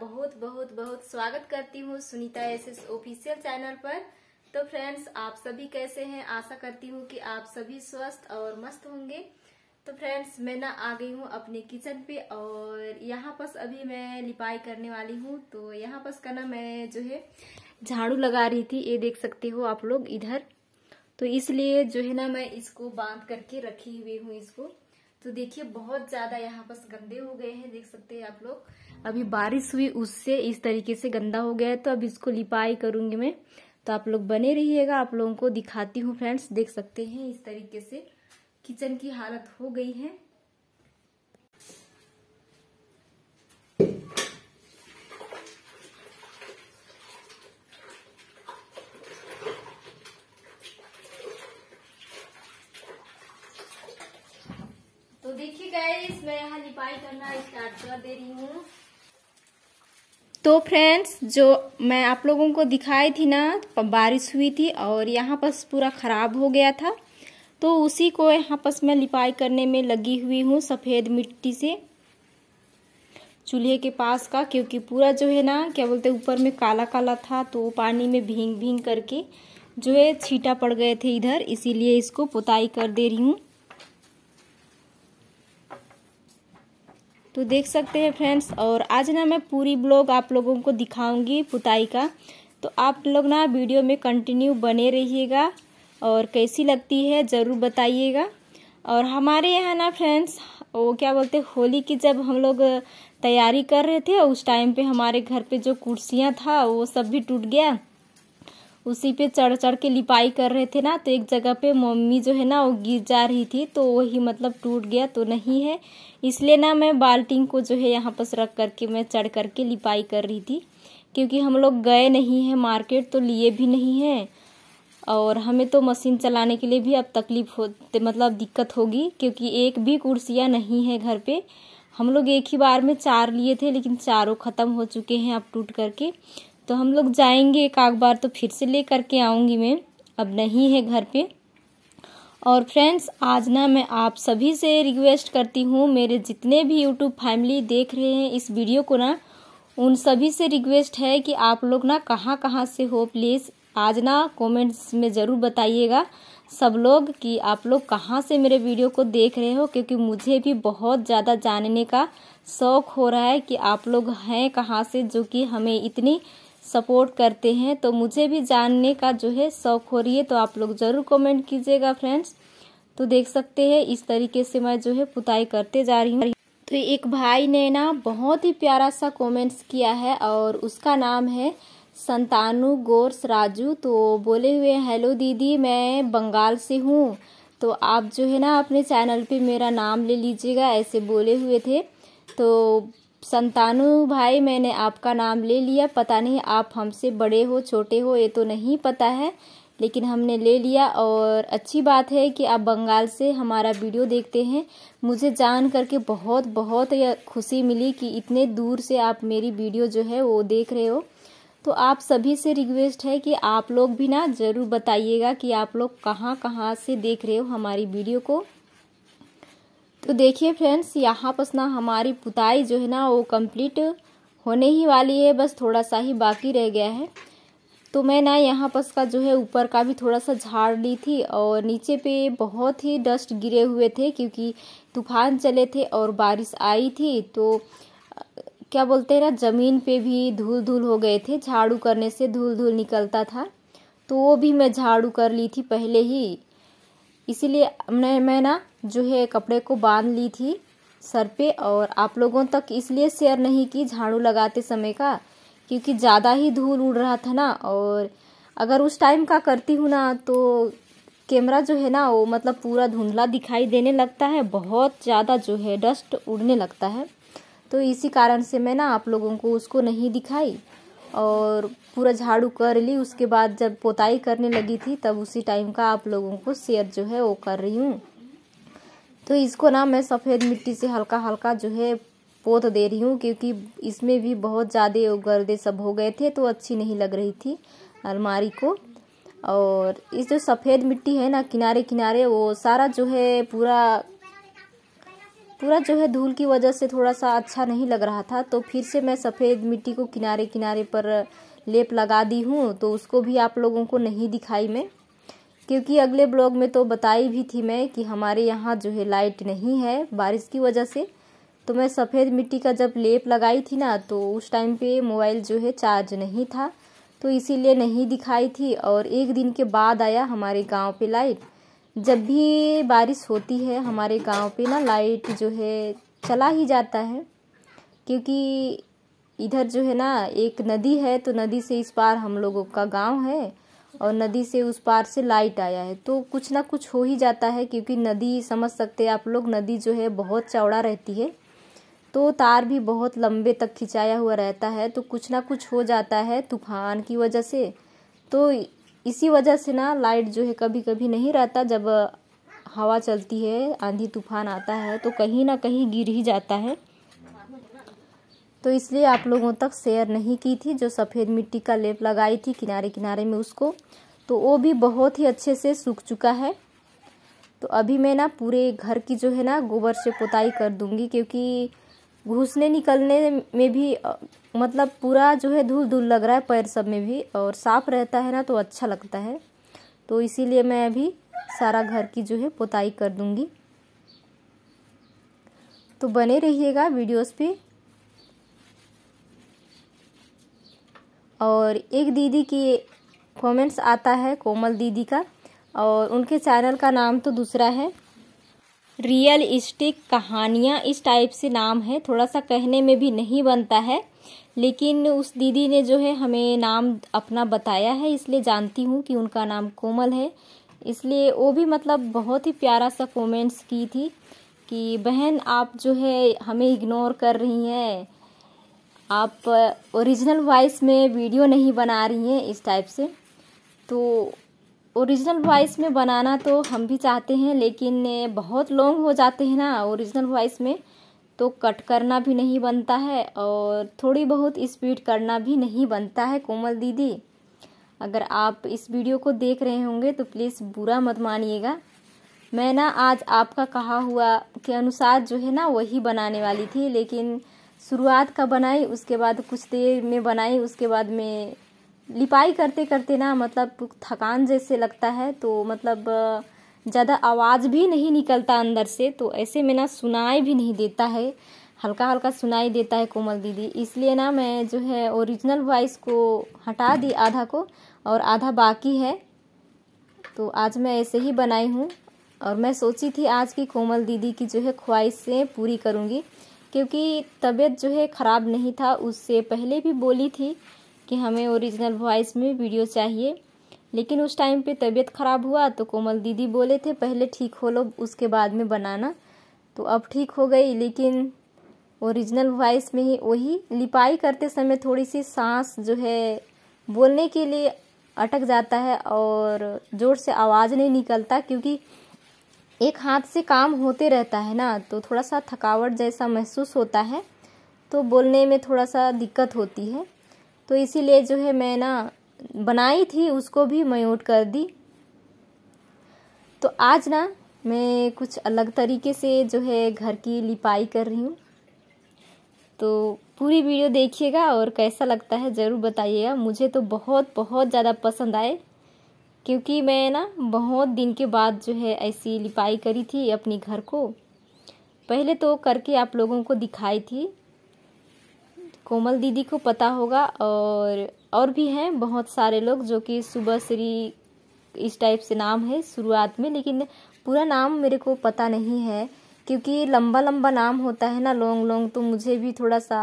बहुत बहुत बहुत स्वागत करती हूँ Sunita S S official channel पर तो फ्रेंड्स आप सभी कैसे हैं आशा करती हूँ कि आप सभी स्वस्थ और मस्त होंगे तो फ्रेंड्स मैं ना आ गई हूँ अपने किचन पे और यहाँ पर अभी मैं लिपाई करने वाली हूँ तो यहाँ पर का ना मैं जो है झाड़ू लगा रही थी ये देख सकते हो आप लोग इधर तो इसलिए जो है ना मैं इसको बांध करके रखी हुई हूँ इसको तो देखिए बहुत ज्यादा यहाँ पर गंदे हो गए हैं देख सकते हैं आप लोग अभी बारिश हुई उससे इस तरीके से गंदा हो गया है तो अब इसको लिपाई करूंगी मैं तो आप लोग बने रहिएगा आप लोगों को दिखाती हूँ फ्रेंड्स देख सकते हैं इस तरीके से किचन की हालत हो गई है मैं यहाँ लिपाई करना स्टार्ट कर दे रही हूँ तो फ्रेंड्स जो मैं आप लोगों को दिखाई थी ना बारिश हुई थी और यहाँ पर पूरा ख़राब हो गया था तो उसी को यहाँ पर मैं लिपाई करने में लगी हुई हूँ सफ़ेद मिट्टी से चूल्हे के पास का क्योंकि पूरा जो है ना क्या बोलते ऊपर में काला काला था तो पानी में भींग भींग करके जो है छीटा पड़ गए थे इधर इसीलिए इसको पोताई कर दे रही हूँ तो देख सकते हैं फ्रेंड्स और आज ना मैं पूरी ब्लॉग आप लोगों को दिखाऊंगी पुताई का तो आप लोग ना वीडियो में कंटिन्यू बने रहिएगा और कैसी लगती है ज़रूर बताइएगा और हमारे यहाँ ना फ्रेंड्स वो क्या बोलते होली की जब हम लोग तैयारी कर रहे थे उस टाइम पे हमारे घर पे जो कुर्सियाँ था वो सब भी टूट गया उसी पे चढ़ चढ़ के लिपाई कर रहे थे ना तो एक जगह पे मम्मी जो है ना वो गिर जा रही थी तो वही मतलब टूट गया तो नहीं है इसलिए ना मैं बाल्टी को जो है यहाँ पर रख करके मैं चढ़ करके लिपाई कर रही थी क्योंकि हम लोग गए नहीं हैं मार्केट तो लिए भी नहीं हैं और हमें तो मशीन चलाने के लिए भी अब तकलीफ हो मतलब दिक्कत होगी क्योंकि एक भी कुर्सियाँ नहीं है घर पे हम लोग एक ही बार में चार लिए थे लेकिन चारों ख़त्म हो चुके हैं अब टूट करके तो हम लोग जाएंगे एक आध बार तो फिर से ले करके आऊँगी मैं अब नहीं है घर पे और फ्रेंड्स आज ना मैं आप सभी से रिक्वेस्ट करती हूँ मेरे जितने भी यूट्यूब फैमिली देख रहे हैं इस वीडियो को ना उन सभी से रिक्वेस्ट है कि आप लोग ना कहाँ कहाँ से हो प्लीज़ आज ना कमेंट्स में ज़रूर बताइएगा सब लोग कि आप लोग कहाँ से मेरे वीडियो को देख रहे हो क्योंकि मुझे भी बहुत ज़्यादा जानने का शौक़ हो रहा है कि आप लोग हैं कहाँ से जो कि हमें इतनी सपोर्ट करते हैं तो मुझे भी जानने का जो है शौक हो रही है तो आप लोग ज़रूर कमेंट कीजिएगा फ्रेंड्स तो देख सकते हैं इस तरीके से मैं जो है पुताई करते जा रही हूँ तो एक भाई ने ना बहुत ही प्यारा सा कमेंट्स किया है और उसका नाम है संतानु गोर्स राजू तो बोले हुए हेलो दीदी मैं बंगाल से हूँ तो आप जो है ना अपने चैनल पे मेरा नाम ले लीजिएगा ऐसे बोले हुए थे तो संतानु भाई मैंने आपका नाम ले लिया पता नहीं आप हमसे बड़े हो छोटे हो ये तो नहीं पता है लेकिन हमने ले लिया और अच्छी बात है कि आप बंगाल से हमारा वीडियो देखते हैं मुझे जान करके बहुत बहुत खुशी मिली कि इतने दूर से आप मेरी वीडियो जो है वो देख रहे हो तो आप सभी से रिक्वेस्ट है कि आप लोग भी ना ज़रूर बताइएगा कि आप लोग कहाँ कहाँ से देख रहे हो हमारी वीडियो को तो देखिए फ्रेंड्स यहाँ पर ना हमारी पुताई जो है ना वो कंप्लीट होने ही वाली है बस थोड़ा सा ही बाकी रह गया है तो मैं ना यहाँ पर का जो है ऊपर का भी थोड़ा सा झाड़ ली थी और नीचे पे बहुत ही डस्ट गिरे हुए थे क्योंकि तूफान चले थे और बारिश आई थी तो क्या बोलते हैं ना ज़मीन पे भी धूल धूल हो गए थे झाड़ू करने से धूल धूल निकलता था तो वो भी मैं झाड़ू कर ली थी पहले ही इसीलिए मैं मैं ना जो है कपड़े को बांध ली थी सर पे और आप लोगों तक इसलिए शेयर नहीं की झाड़ू लगाते समय का क्योंकि ज़्यादा ही धूल उड़ रहा था ना और अगर उस टाइम का करती हूँ ना तो कैमरा जो है ना वो मतलब पूरा धुंधला दिखाई देने लगता है बहुत ज़्यादा जो है डस्ट उड़ने लगता है तो इसी कारण से मैं ना आप लोगों को उसको नहीं दिखाई और पूरा झाड़ू कर ली उसके बाद जब पोताई करने लगी थी तब उसी टाइम का आप लोगों को शेयर जो है वो कर रही हूँ तो इसको ना मैं सफ़ेद मिट्टी से हल्का हल्का जो है पोत दे रही हूँ क्योंकि इसमें भी बहुत ज़्यादा गर्दे सब हो गए थे तो अच्छी नहीं लग रही थी अलमारी को और इस जो सफ़ेद मिट्टी है ना किनारे किनारे वो सारा जो है पूरा पूरा जो है धूल की वजह से थोड़ा सा अच्छा नहीं लग रहा था तो फिर से मैं सफ़ेद मिट्टी को किनारे किनारे पर लेप लगा दी हूँ तो उसको भी आप लोगों को नहीं दिखाई मैं क्योंकि अगले ब्लॉग में तो बताई भी थी मैं कि हमारे यहाँ जो है लाइट नहीं है बारिश की वजह से तो मैं सफ़ेद मिट्टी का जब लेप लगाई थी ना तो उस टाइम पे मोबाइल जो है चार्ज नहीं था तो इसीलिए नहीं दिखाई थी और एक दिन के बाद आया हमारे गांव पे लाइट जब भी बारिश होती है हमारे गांव पे ना लाइट जो है चला ही जाता है क्योंकि इधर जो है ना एक नदी है तो नदी से इस पार हम लोगों का गाँव है और नदी से उस पार से लाइट आया है तो कुछ ना कुछ हो ही जाता है क्योंकि नदी समझ सकते हैं आप लोग नदी जो है बहुत चौड़ा रहती है तो तार भी बहुत लंबे तक खिंचाया हुआ रहता है तो कुछ ना कुछ हो जाता है तूफान की वजह से तो इसी वजह से ना लाइट जो है कभी कभी नहीं रहता जब हवा चलती है आंधी तूफान आता है तो कहीं ना कहीं गिर ही जाता है तो इसलिए आप लोगों तक शेयर नहीं की थी जो सफ़ेद मिट्टी का लेप लगाई थी किनारे किनारे में उसको तो वो भी बहुत ही अच्छे से सूख चुका है तो अभी मैं ना पूरे घर की जो है ना गोबर से पोताई कर दूंगी क्योंकि घुसने निकलने में भी मतलब पूरा जो है धूल धूल लग रहा है पैर सब में भी और साफ रहता है ना तो अच्छा लगता है तो इसीलिए मैं अभी सारा घर की जो है पोताई कर दूंगी तो बने रहिएगा वीडियोस पे और एक दीदी की कमेंट्स आता है कोमल दीदी का और उनके चैनल का नाम तो दूसरा है रियल इस्टिक कहानियाँ इस टाइप से नाम है थोड़ा सा कहने में भी नहीं बनता है लेकिन उस दीदी ने जो है हमें नाम अपना बताया है इसलिए जानती हूँ कि उनका नाम कोमल है इसलिए वो भी मतलब बहुत ही प्यारा सा कमेंट्स की थी कि बहन आप जो है हमें इग्नोर कर रही हैं आप ओरिजिनल वॉइस में वीडियो नहीं बना रही हैं इस टाइप से तो ओरिजिनल वॉइस में बनाना तो हम भी चाहते हैं लेकिन बहुत लॉन्ग हो जाते हैं ना ओरिजिनल वॉइस में तो कट करना भी नहीं बनता है और थोड़ी बहुत स्पीड करना भी नहीं बनता है कोमल दीदी अगर आप इस वीडियो को देख रहे होंगे तो प्लीज़ बुरा मत मानिएगा मैं ना आज आपका कहा हुआ के अनुसार जो है ना वही बनाने वाली थी लेकिन शुरुआत का बनाई उसके बाद कुछ देर में बनाई उसके बाद में लिपाई करते करते ना मतलब थकान जैसे लगता है तो मतलब ज़्यादा आवाज़ भी नहीं निकलता अंदर से तो ऐसे में ना सुनाई भी नहीं देता है हल्का हल्का सुनाई देता है कोमल दीदी इसलिए ना मैं जो है ओरिजिनल वॉइस को हटा दी आधा को और आधा बाकी है तो आज मैं ऐसे ही बनाई हूँ और मैं सोची थी आज की कोमल दीदी की जो है ख्वाहिशें पूरी करूँगी क्योंकि तबीयत जो है ख़राब नहीं था उससे पहले भी बोली थी कि हमें ओरिजिनल वॉइस में वीडियो चाहिए लेकिन उस टाइम पे तबीयत ख़राब हुआ तो कोमल दीदी बोले थे पहले ठीक हो लो उसके बाद में बनाना तो अब ठीक हो गई लेकिन ओरिजिनल वॉइस में ही वही लिपाई करते समय थोड़ी सी सांस जो है बोलने के लिए अटक जाता है और ज़ोर से आवाज़ नहीं निकलता क्योंकि एक हाथ से काम होते रहता है ना तो थोड़ा सा थकावट जैसा महसूस होता है तो बोलने में थोड़ा सा दिक्कत होती है तो इसीलिए जो है मैं ना बनाई थी उसको भी म्यूट कर दी तो आज ना मैं कुछ अलग तरीके से जो है घर की लिपाई कर रही हूँ तो पूरी वीडियो देखिएगा और कैसा लगता है ज़रूर बताइएगा मुझे तो बहुत बहुत ज़्यादा पसंद आए क्योंकि मैं ना बहुत दिन के बाद जो है ऐसी लिपाई करी थी अपने घर को पहले तो करके आप लोगों को दिखाई थी कोमल दीदी को पता होगा और और भी हैं बहुत सारे लोग जो कि सुबह श्री इस टाइप से नाम है शुरुआत में लेकिन पूरा नाम मेरे को पता नहीं है क्योंकि लंबा लंबा नाम होता है ना लॉन्ग लॉन्ग तो मुझे भी थोड़ा सा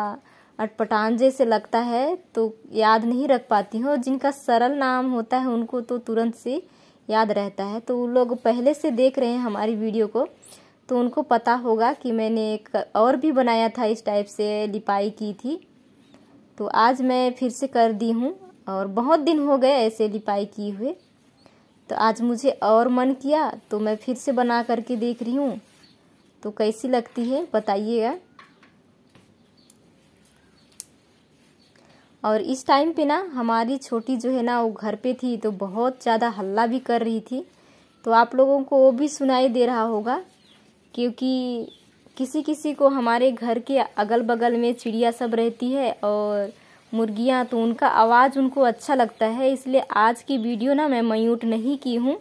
अटपटान जैसे लगता है तो याद नहीं रख पाती हूँ और जिनका सरल नाम होता है उनको तो तुरंत से याद रहता है तो वो लोग पहले से देख रहे हैं हमारी वीडियो को तो उनको पता होगा कि मैंने एक और भी बनाया था इस टाइप से लिपाई की थी तो आज मैं फिर से कर दी हूँ और बहुत दिन हो गए ऐसे लिपाई किए हुए तो आज मुझे और मन किया तो मैं फिर से बना करके देख रही हूँ तो कैसी लगती है बताइएगा और इस टाइम पे ना हमारी छोटी जो है ना वो घर पे थी तो बहुत ज़्यादा हल्ला भी कर रही थी तो आप लोगों को वो भी सुनाई दे रहा होगा क्योंकि किसी किसी को हमारे घर के अगल बगल में चिड़िया सब रहती है और मुर्गियाँ तो उनका आवाज़ उनको अच्छा लगता है इसलिए आज की वीडियो ना मैं म्यूट नहीं की हूँ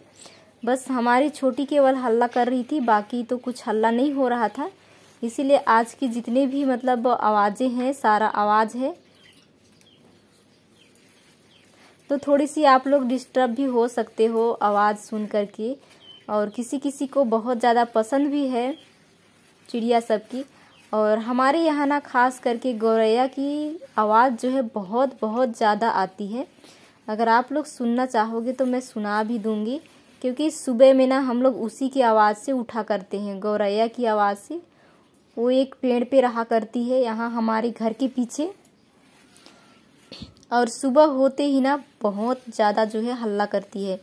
बस हमारी छोटी केवल हल्ला कर रही थी बाकी तो कुछ हल्ला नहीं हो रहा था इसीलिए आज की जितने भी मतलब आवाज़ें हैं सारा आवाज़ है तो थोड़ी सी आप लोग डिस्टर्ब भी हो सकते हो आवाज़ सुन कर के और किसी किसी को बहुत ज़्यादा पसंद भी है चिड़िया सब की और हमारे यहाँ ना खास करके गौरैया की आवाज़ जो है बहुत बहुत ज़्यादा आती है अगर आप लोग सुनना चाहोगे तो मैं सुना भी दूँगी क्योंकि सुबह में ना हम लोग उसी की आवाज़ से उठा करते हैं गौरैया की आवाज़ से वो एक पेड़ पे रहा करती है यहाँ हमारे घर के पीछे और सुबह होते ही ना बहुत ज़्यादा जो है हल्ला करती है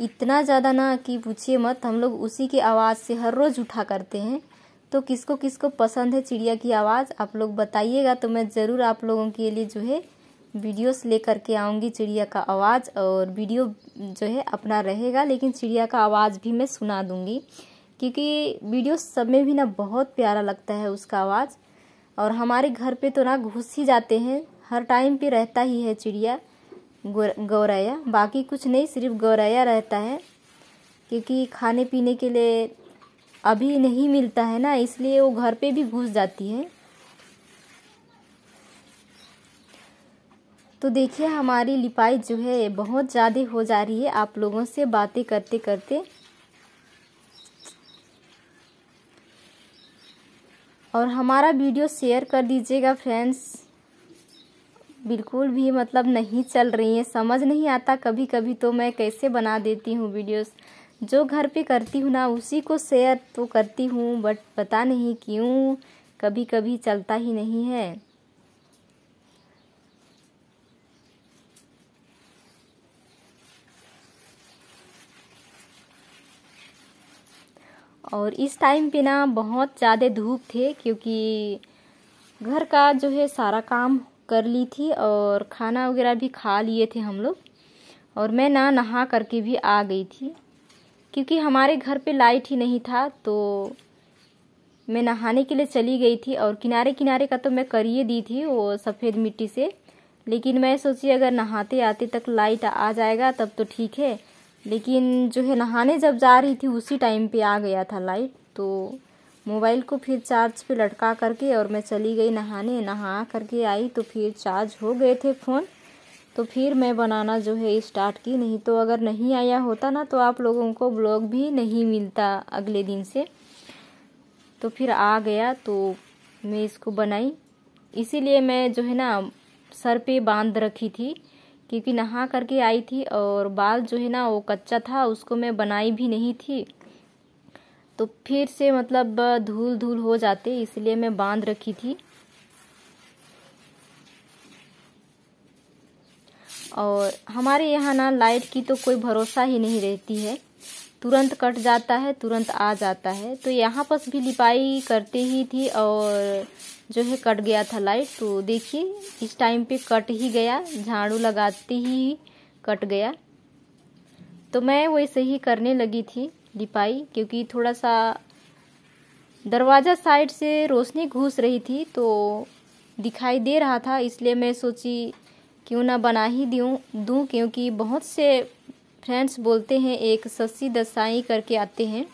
इतना ज़्यादा ना कि पूछिए मत हम लोग उसी की आवाज़ से हर रोज़ उठा करते हैं तो किसको किसको पसंद है चिड़िया की आवाज़ आप लोग बताइएगा तो मैं ज़रूर आप लोगों के लिए जो है वीडियोस लेकर के आऊँगी चिड़िया का आवाज़ और वीडियो जो है अपना रहेगा लेकिन चिड़िया का आवाज़ भी मैं सुना दूँगी क्योंकि वीडियो सब में भी ना बहुत प्यारा लगता है उसका आवाज़ और हमारे घर पे तो ना घुस ही जाते हैं हर टाइम पे रहता ही है चिड़िया गौरैया बाकी कुछ नहीं सिर्फ गौरैया रहता है क्योंकि खाने पीने के लिए अभी नहीं मिलता है ना इसलिए वो घर पे भी घुस जाती है तो देखिए हमारी लिपाई जो है बहुत ज़्यादा हो जा रही है आप लोगों से बातें करते करते और हमारा वीडियो शेयर कर दीजिएगा फ्रेंड्स बिल्कुल भी मतलब नहीं चल रही हैं समझ नहीं आता कभी कभी तो मैं कैसे बना देती हूँ वीडियोस जो घर पे करती हूँ ना उसी को शेयर तो करती हूँ बट पता नहीं क्यों कभी कभी चलता ही नहीं है और इस टाइम पे ना बहुत ज़्यादा धूप थे क्योंकि घर का जो है सारा काम कर ली थी और खाना वगैरह भी खा लिए थे हम लोग और मैं ना नहा करके भी आ गई थी क्योंकि हमारे घर पे लाइट ही नहीं था तो मैं नहाने के लिए चली गई थी और किनारे किनारे का तो मैं करिए दी थी वो सफ़ेद मिट्टी से लेकिन मैं सोची अगर नहाते आते तक लाइट आ जाएगा तब तो ठीक है लेकिन जो है नहाने जब जा रही थी उसी टाइम पे आ गया था लाइट तो मोबाइल को फिर चार्ज पे लटका करके और मैं चली गई नहाने नहा करके आई तो फिर चार्ज हो गए थे फ़ोन तो फिर मैं बनाना जो है स्टार्ट की नहीं तो अगर नहीं आया होता ना तो आप लोगों को ब्लॉग भी नहीं मिलता अगले दिन से तो फिर आ गया तो मैं इसको बनाई इसीलिए मैं जो है ना सर पे बांध रखी थी क्योंकि नहा करके आई थी और बाल जो है ना वो कच्चा था उसको मैं बनाई भी नहीं थी तो फिर से मतलब धूल धूल हो जाते इसलिए मैं बांध रखी थी और हमारे यहाँ ना लाइट की तो कोई भरोसा ही नहीं रहती है तुरंत कट जाता है तुरंत आ जाता है तो यहाँ पर भी लिपाई करते ही थी और जो है कट गया था लाइट तो देखिए इस टाइम पे कट ही गया झाड़ू लगाते ही कट गया तो मैं वैसे ही करने लगी थी लिपाई क्योंकि थोड़ा सा दरवाज़ा साइड से रोशनी घुस रही थी तो दिखाई दे रहा था इसलिए मैं सोची क्यों ना बना ही दूँ दूँ क्योंकि बहुत से फ्रेंड्स बोलते हैं एक सस्सी दसाई करके आते हैं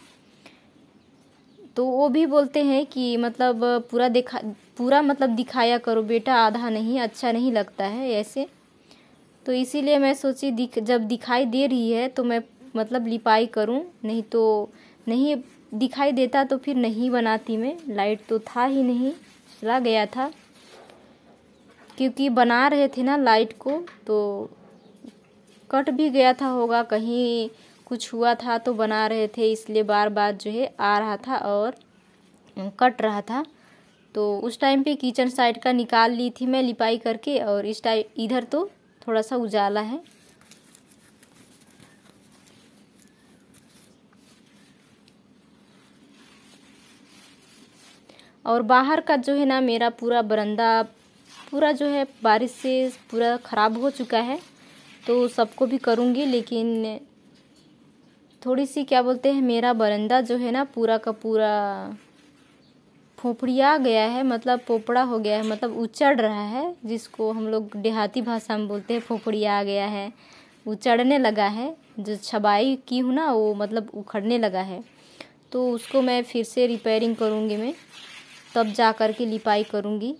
तो वो भी बोलते हैं कि मतलब पूरा दिखा पूरा मतलब दिखाया करो बेटा आधा नहीं अच्छा नहीं लगता है ऐसे तो इसीलिए मैं सोची दिख जब दिखाई दे रही है तो मैं मतलब लिपाई करूँ नहीं तो नहीं दिखाई देता तो फिर नहीं बनाती मैं लाइट तो था ही नहीं चला गया था क्योंकि बना रहे थे ना लाइट को तो कट भी गया था होगा कहीं कुछ हुआ था तो बना रहे थे इसलिए बार बार जो है आ रहा था और कट रहा था तो उस टाइम पे किचन साइड का निकाल ली थी मैं लिपाई करके और इस टाइम इधर तो थोड़ा सा उजाला है और बाहर का जो है ना मेरा पूरा बरंदा पूरा जो है बारिश से पूरा ख़राब हो चुका है तो सबको भी करूँगी लेकिन थोड़ी सी क्या बोलते हैं मेरा बरंदा जो है ना पूरा का पूरा फोपड़िया गया है मतलब पोपड़ा हो गया है मतलब उचड़ रहा है जिसको हम लोग देहाती भाषा में बोलते हैं फोपड़िया आ गया है उचड़ने लगा है जो छबाई की हूँ ना वो मतलब उखड़ने लगा है तो उसको मैं फिर से रिपेयरिंग करूँगी मैं तब जा कर के लिपाई करूँगी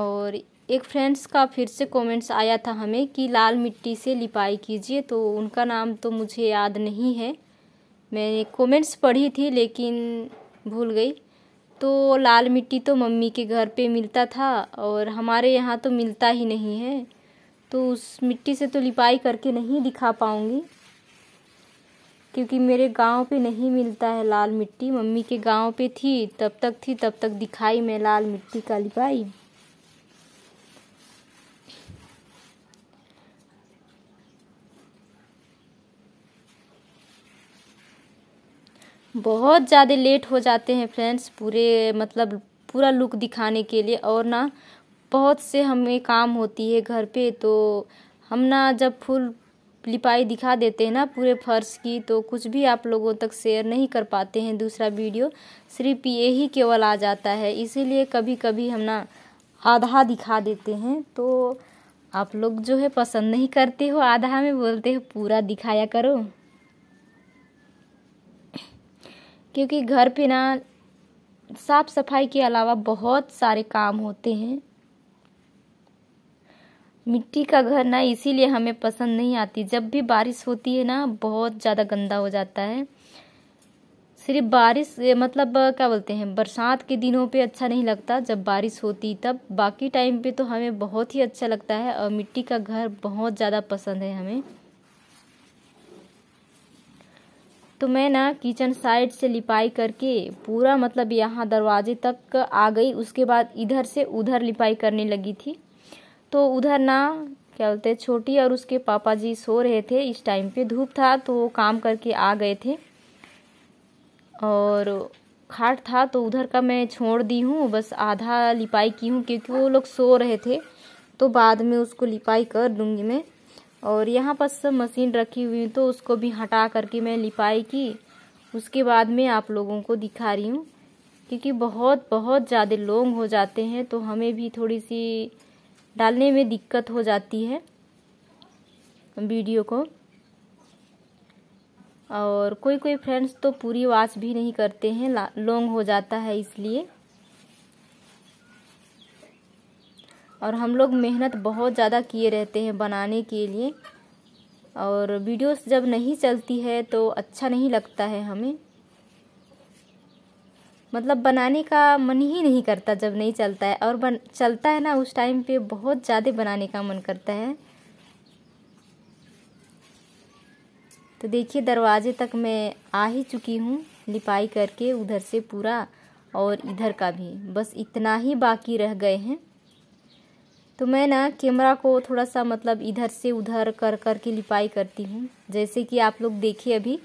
और एक फ्रेंड्स का फिर से कमेंट्स आया था हमें कि लाल मिट्टी से लिपाई कीजिए तो उनका नाम तो मुझे याद नहीं है मैंने कमेंट्स पढ़ी थी लेकिन भूल गई तो लाल मिट्टी तो मम्मी के घर पे मिलता था और हमारे यहाँ तो मिलता ही नहीं है तो उस मिट्टी से तो लिपाई करके नहीं दिखा पाऊँगी क्योंकि मेरे गांव पे नहीं मिलता है लाल मिट्टी मम्मी के गांव पे थी तब तक थी तब तक दिखाई मैं लाल मिट्टी का लिपाई बहुत ज़्यादा लेट हो जाते हैं फ्रेंड्स पूरे मतलब पूरा लुक दिखाने के लिए और ना बहुत से हमें काम होती है घर पे तो हम ना जब फुल लिपाई दिखा देते हैं ना पूरे फर्श की तो कुछ भी आप लोगों तक शेयर नहीं कर पाते हैं दूसरा वीडियो सिर्फ ये ही केवल आ जाता है इसीलिए कभी कभी हम ना आधा दिखा देते हैं तो आप लोग जो है पसंद नहीं करते हो आधा में बोलते हो पूरा दिखाया करो क्योंकि घर पे ना साफ सफाई के अलावा बहुत सारे काम होते हैं मिट्टी का घर ना इसीलिए हमें पसंद नहीं आती जब भी बारिश होती है ना बहुत ज़्यादा गंदा हो जाता है सिर्फ बारिश मतलब क्या बोलते हैं बरसात के दिनों पे अच्छा नहीं लगता जब बारिश होती तब बाकी टाइम पे तो हमें बहुत ही अच्छा लगता है और मिट्टी का घर बहुत ज़्यादा पसंद है हमें तो मैं ना किचन साइड से लिपाई करके पूरा मतलब यहाँ दरवाजे तक आ गई उसके बाद इधर से उधर लिपाई करने लगी थी तो उधर ना क्या बोलते हैं छोटी और उसके पापा जी सो रहे थे इस टाइम पे धूप था तो वो काम करके आ गए थे और खाट था तो उधर का मैं छोड़ दी हूँ बस आधा लिपाई की हूँ क्योंकि वो लोग सो रहे थे तो बाद में उसको लिपाई कर दूँगी मैं और यहाँ पर सब मशीन रखी हुई तो उसको भी हटा करके मैं लिपाई की उसके बाद में आप लोगों को दिखा रही हूँ क्योंकि बहुत बहुत ज़्यादा लोंग हो जाते हैं तो हमें भी थोड़ी सी डालने में दिक्कत हो जाती है वीडियो को और कोई कोई फ्रेंड्स तो पूरी वॉच भी नहीं करते हैं लॉन्ग हो जाता है इसलिए और हम लोग मेहनत बहुत ज़्यादा किए रहते हैं बनाने के लिए और वीडियोस जब नहीं चलती है तो अच्छा नहीं लगता है हमें मतलब बनाने का मन ही नहीं करता जब नहीं चलता है और बन चलता है ना उस टाइम पे बहुत ज़्यादा बनाने का मन करता है तो देखिए दरवाजे तक मैं आ ही चुकी हूँ लिपाई करके उधर से पूरा और इधर का भी बस इतना ही बाकी रह गए हैं तो मैं ना कैमरा को थोड़ा सा मतलब इधर से उधर कर कर के लिपाई करती हूँ जैसे कि आप लोग देखिए अभी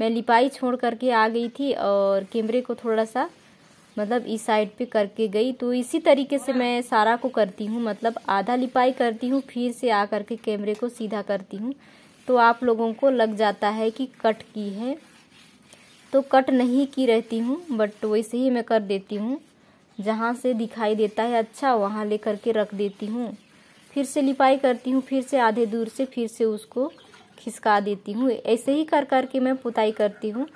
मैं लिपाई छोड़ करके आ गई थी और कैमरे को थोड़ा सा मतलब इस साइड पे करके गई तो इसी तरीके से मैं सारा को करती हूँ मतलब आधा लिपाई करती हूँ फिर से आ करके कैमरे को सीधा करती हूँ तो आप लोगों को लग जाता है कि कट की है तो कट नहीं की रहती हूँ बट वैसे ही मैं कर देती हूँ जहाँ से दिखाई देता है अच्छा वहाँ ले करके रख देती हूँ फिर से लिपाई करती हूँ फिर से आधे दूर से फिर से उसको खिसका देती हूँ ऐसे ही कर कर के मैं पुताई करती हूँ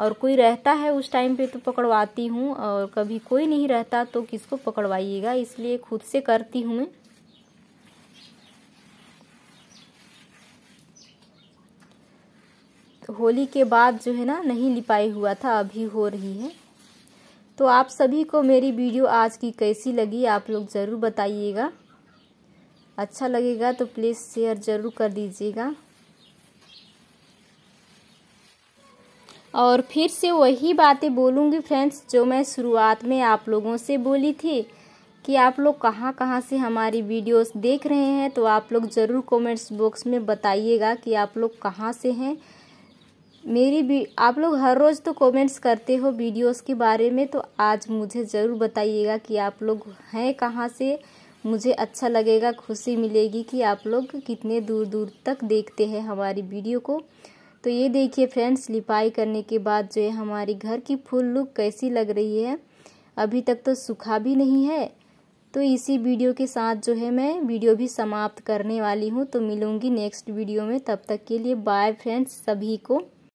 और कोई रहता है उस टाइम पे तो पकड़वाती हूँ और कभी कोई नहीं रहता तो किसको पकड़वाइएगा इसलिए खुद से करती हूँ मैं तो होली के बाद जो है ना नहीं लिपाई हुआ था अभी हो रही है तो आप सभी को मेरी वीडियो आज की कैसी लगी आप लोग ज़रूर बताइएगा अच्छा लगेगा तो प्लीज़ शेयर ज़रूर कर दीजिएगा और फिर से वही बातें बोलूँगी फ्रेंड्स जो मैं शुरुआत में आप लोगों से बोली थी कि आप लोग कहाँ कहाँ से हमारी वीडियोस देख रहे हैं तो आप लोग ज़रूर कमेंट्स बॉक्स में बताइएगा कि आप लोग कहाँ से हैं मेरी भी आप लोग हर रोज़ तो कमेंट्स करते हो वीडियोस के बारे में तो आज मुझे ज़रूर बताइएगा कि आप लोग हैं कहाँ से मुझे अच्छा लगेगा खुशी मिलेगी कि आप लोग कितने दूर दूर तक देखते हैं हमारी वीडियो को तो ये देखिए फ्रेंड्स लिपाई करने के बाद जो है हमारी घर की फुल लुक कैसी लग रही है अभी तक तो सूखा भी नहीं है तो इसी वीडियो के साथ जो है मैं वीडियो भी समाप्त करने वाली हूँ तो मिलूँगी नेक्स्ट वीडियो में तब तक के लिए बाय फ्रेंड्स सभी को